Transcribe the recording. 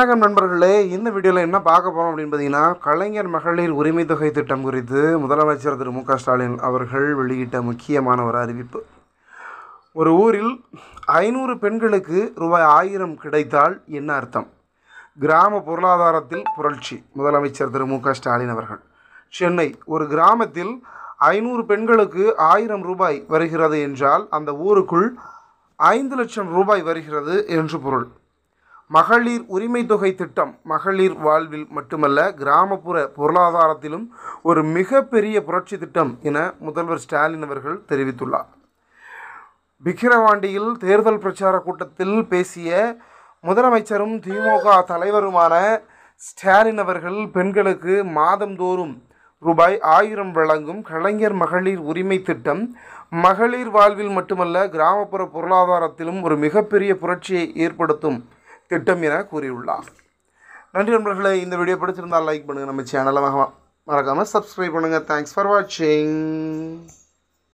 வணக்கம் நண்பர்களே இந்த வீடியோவில் என்ன பார்க்க போகிறோம் அப்படின்னு பார்த்தீங்கன்னா கலைஞர் மகளிர் உரிமை தொகை திட்டம் குறித்து முதலமைச்சர் திரு மு ஸ்டாலின் அவர்கள் வெளியிட்ட முக்கியமான ஒரு அறிவிப்பு ஒரு ஊரில் ஐநூறு பெண்களுக்கு ரூபாய் ஆயிரம் கிடைத்தால் என்ன அர்த்தம் கிராம பொருளாதாரத்தில் புரட்சி முதலமைச்சர் திரு மு ஸ்டாலின் அவர்கள் சென்னை ஒரு கிராமத்தில் ஐநூறு பெண்களுக்கு ஆயிரம் ரூபாய் வருகிறது என்றால் அந்த ஊருக்குள் ஐந்து லட்சம் ரூபாய் வருகிறது என்று பொருள் மகளிர் உரிமை தொகை திட்டம் மகளிர் வாழ்வில் மட்டுமல்ல கிராமப்புற பொருளாதாரத்திலும் ஒரு மிகப்பெரிய புரட்சி திட்டம் என முதல்வர் ஸ்டாலின் அவர்கள் தெரிவித்துள்ளார் விக்கிரவாண்டியில் தேர்தல் பிரச்சார கூட்டத்தில் பேசிய முதலமைச்சரும் திமுக தலைவருமான ஸ்டாலின் அவர்கள் பெண்களுக்கு மாதந்தோறும் ரூபாய் ஆயிரம் வழங்கும் கலைஞர் மகளிர் உரிமை திட்டம் மகளிர் வாழ்வில் மட்டுமல்ல கிராமப்புற பொருளாதாரத்திலும் ஒரு மிகப்பெரிய புரட்சியை ஏற்படுத்தும் திட்டம் என கூறியுள்ளார் நன்றி நண்பர்களே இந்த வீடியோ பிடிச்சிருந்தால் லைக் பண்ணுங்கள் நம்ம சேனலை மறக்காமல் சப்ஸ்கிரைப் பண்ணுங்கள் தேங்க்ஸ் ஃபார் வாட்சிங்